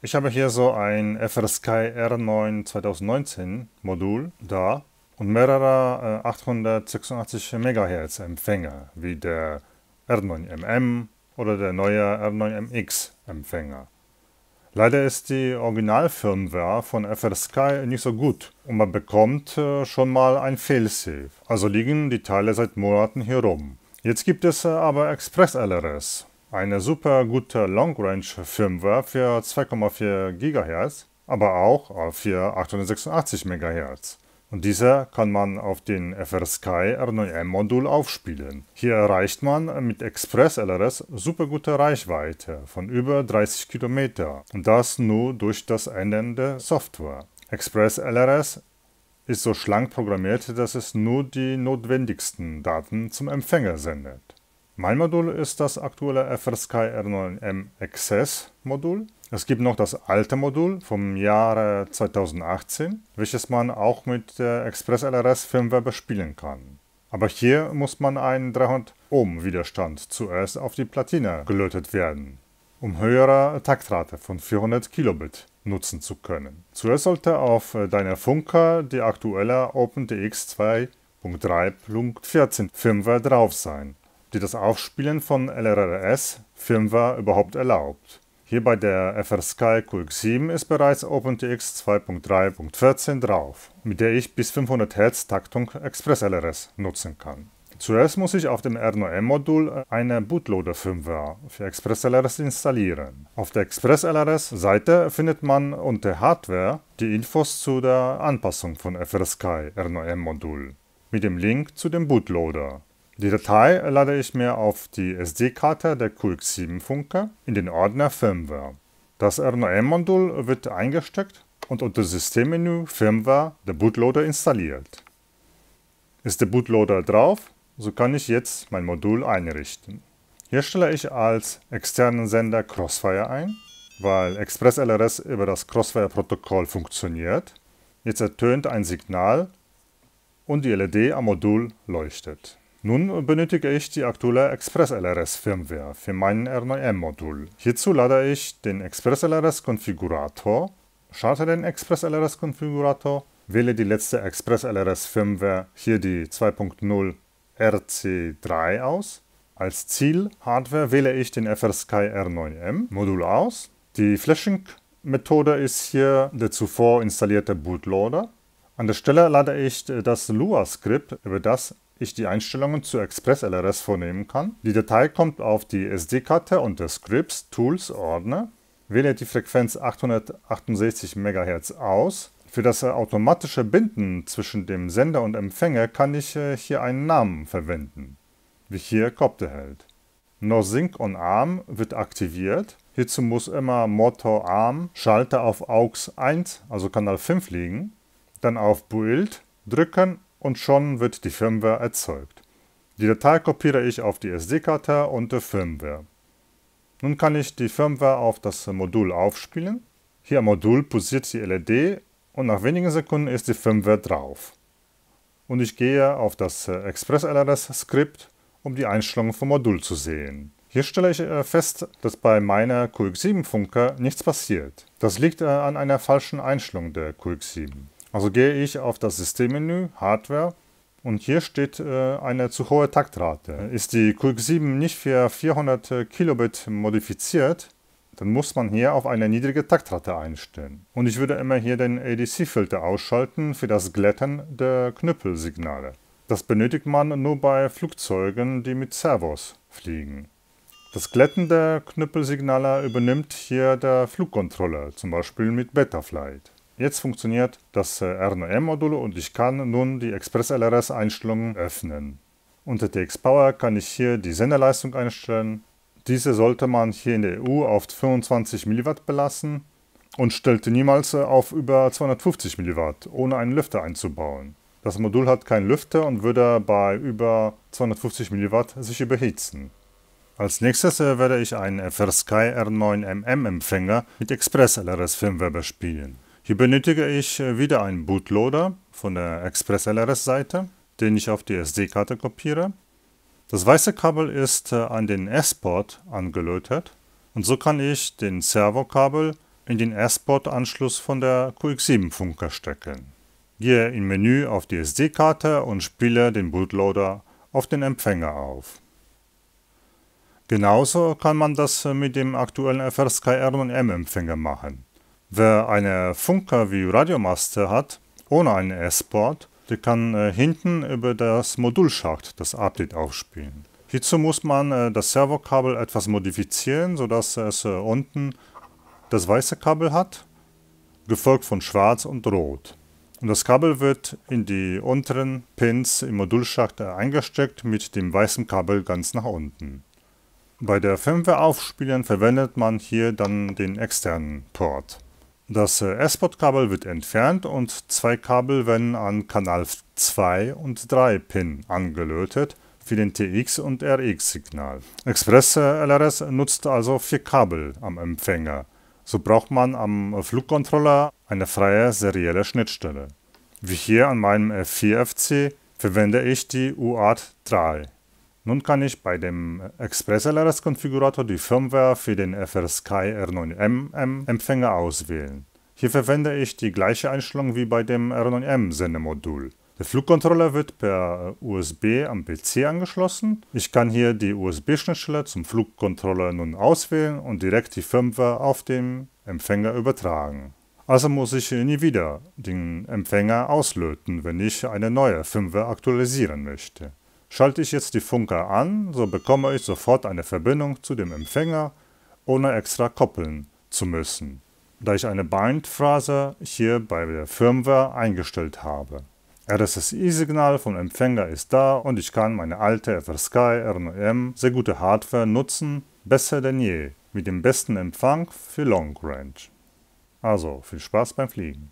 Ich habe hier so ein FRSky R9 2019 Modul da und mehrere 886 MHz Empfänger wie der R9MM oder der neue R9MX Empfänger. Leider ist die Originalfirmware von FRSky nicht so gut und man bekommt äh, schon mal ein Failsafe, also liegen die Teile seit Monaten hier rum. Jetzt gibt es äh, aber Express LRS eine super gute Long Range Firmware für 2,4 GHz, aber auch für 886 MHz. Und diese kann man auf den FRSky R9M-Modul aufspielen. Hier erreicht man mit Express LRS super gute Reichweite von über 30 Kilometer. Und das nur durch das Ändern der Software. Express LRS ist so schlank programmiert, dass es nur die notwendigsten Daten zum Empfänger sendet. Mein Modul ist das aktuelle FRSky R9M Access Modul. Es gibt noch das alte Modul vom Jahre 2018, welches man auch mit der Express LRS Firmware bespielen kann. Aber hier muss man einen 300 Ohm Widerstand zuerst auf die Platine gelötet werden, um höhere Taktrate von 400 Kilobit nutzen zu können. Zuerst sollte auf deiner Funker die aktuelle OpenDX 2.3.14 Firmware drauf sein die das Aufspielen von LRRS-Firmware überhaupt erlaubt. Hier bei der FRSky QX7 ist bereits OpenTX 2.3.14 drauf, mit der ich bis 500 Hz Taktung Express LRS nutzen kann. Zuerst muss ich auf dem RNOM-Modul eine Bootloader-Firmware für ExpressLRS installieren. Auf der expresslrs seite findet man unter Hardware die Infos zu der Anpassung von FRSky RNOM-Modul mit dem Link zu dem Bootloader. Die Datei lade ich mir auf die SD-Karte der QX7-Funke in den Ordner Firmware. Das rnom modul wird eingesteckt und unter Systemmenü Firmware der Bootloader installiert. Ist der Bootloader drauf, so kann ich jetzt mein Modul einrichten. Hier stelle ich als externen Sender Crossfire ein, weil ExpressLRS über das Crossfire-Protokoll funktioniert. Jetzt ertönt ein Signal und die LED am Modul leuchtet. Nun benötige ich die aktuelle ExpressLRS-Firmware für mein m modul Hierzu lade ich den ExpressLRS-Konfigurator, starte den ExpressLRS-Konfigurator, wähle die letzte ExpressLRS-Firmware, hier die 2.0 RC3 aus. Als Ziel-Hardware wähle ich den FRSky R9M Modul aus. Die Flashing-Methode ist hier der zuvor installierte Bootloader. An der Stelle lade ich das Lua-Skript, über das ich die Einstellungen zu Express LRS vornehmen kann. Die Datei kommt auf die SD-Karte unter Scripts, Tools, Ordner. Wähle die Frequenz 868 MHz aus. Für das äh, automatische Binden zwischen dem Sender und Empfänger kann ich äh, hier einen Namen verwenden, wie hier Copter hält. Sync on ARM wird aktiviert. Hierzu muss immer Motor ARM Schalter auf AUX 1, also Kanal 5 liegen, dann auf Build drücken und schon wird die Firmware erzeugt. Die Datei kopiere ich auf die SD-Karte unter Firmware. Nun kann ich die Firmware auf das Modul aufspielen. Hier am Modul pulsiert die LED und nach wenigen Sekunden ist die Firmware drauf. Und ich gehe auf das Express-LRS-Skript, um die Einstellung vom Modul zu sehen. Hier stelle ich äh, fest, dass bei meiner QX7-Funker nichts passiert. Das liegt äh, an einer falschen Einstellung der QX7. Also gehe ich auf das Systemmenü, Hardware und hier steht äh, eine zu hohe Taktrate. Ist die Quick 7 nicht für 400 äh, Kilobit modifiziert, dann muss man hier auf eine niedrige Taktrate einstellen. Und ich würde immer hier den ADC-Filter ausschalten für das Glätten der Knüppelsignale. Das benötigt man nur bei Flugzeugen, die mit Servos fliegen. Das Glätten der Knüppelsignale übernimmt hier der Flugcontroller, zum Beispiel mit Betaflight. Jetzt funktioniert das äh, RNM-Modul und ich kann nun die Express-LRS-Einstellungen öffnen. Unter TX Power kann ich hier die Senderleistung einstellen. Diese sollte man hier in der EU auf 25 mW belassen und stellte niemals äh, auf über 250 mW, ohne einen Lüfter einzubauen. Das Modul hat keinen Lüfter und würde bei über 250 mW sich überhitzen. Als nächstes äh, werde ich einen FRSky R9MM Empfänger mit Express LRS Firmware bespielen. Hier benötige ich äh, wieder einen Bootloader von der ExpressLRS-Seite, den ich auf die SD-Karte kopiere. Das weiße Kabel ist äh, an den S-Port angelötet und so kann ich den Servokabel in den S-Port-Anschluss von der QX7-Funker stecken. Gehe im Menü auf die SD-Karte und spiele den Bootloader auf den Empfänger auf. Genauso kann man das äh, mit dem aktuellen FR Sky R&M Empfänger machen. Wer eine Funker wie Radiomaster hat, ohne einen S-Port, der kann äh, hinten über das Modulschacht das Update aufspielen. Hierzu muss man äh, das Servokabel etwas modifizieren, sodass es äh, unten das weiße Kabel hat, gefolgt von schwarz und rot. Und das Kabel wird in die unteren Pins im Modulschacht äh, eingesteckt mit dem weißen Kabel ganz nach unten. Bei der Firmware aufspielen verwendet man hier dann den externen Port. Das äh, S-Port-Kabel wird entfernt und zwei Kabel werden an Kanal 2 und 3 Pin angelötet für den TX- und RX-Signal. Express äh, LRS nutzt also vier Kabel am Empfänger. So braucht man am Flugcontroller eine freie serielle Schnittstelle. Wie hier an meinem F4FC verwende ich die UART3. Nun kann ich bei dem ExpressLRS-Konfigurator die Firmware für den FRSky r 9 m empfänger auswählen. Hier verwende ich die gleiche Einstellung wie bei dem R9M-Sendemodul. Der Flugcontroller wird per USB am PC angeschlossen. Ich kann hier die USB-Schnittstelle zum Flugcontroller nun auswählen und direkt die Firmware auf den Empfänger übertragen. Also muss ich nie wieder den Empfänger auslöten, wenn ich eine neue Firmware aktualisieren möchte. Schalte ich jetzt die Funker an, so bekomme ich sofort eine Verbindung zu dem Empfänger, ohne extra koppeln zu müssen, da ich eine Bind-Phrase hier bei der Firmware eingestellt habe. RSSI-Signal vom Empfänger ist da und ich kann meine alte Ethersky RNOM sehr gute Hardware nutzen, besser denn je, mit dem besten Empfang für Long Range. Also viel Spaß beim Fliegen.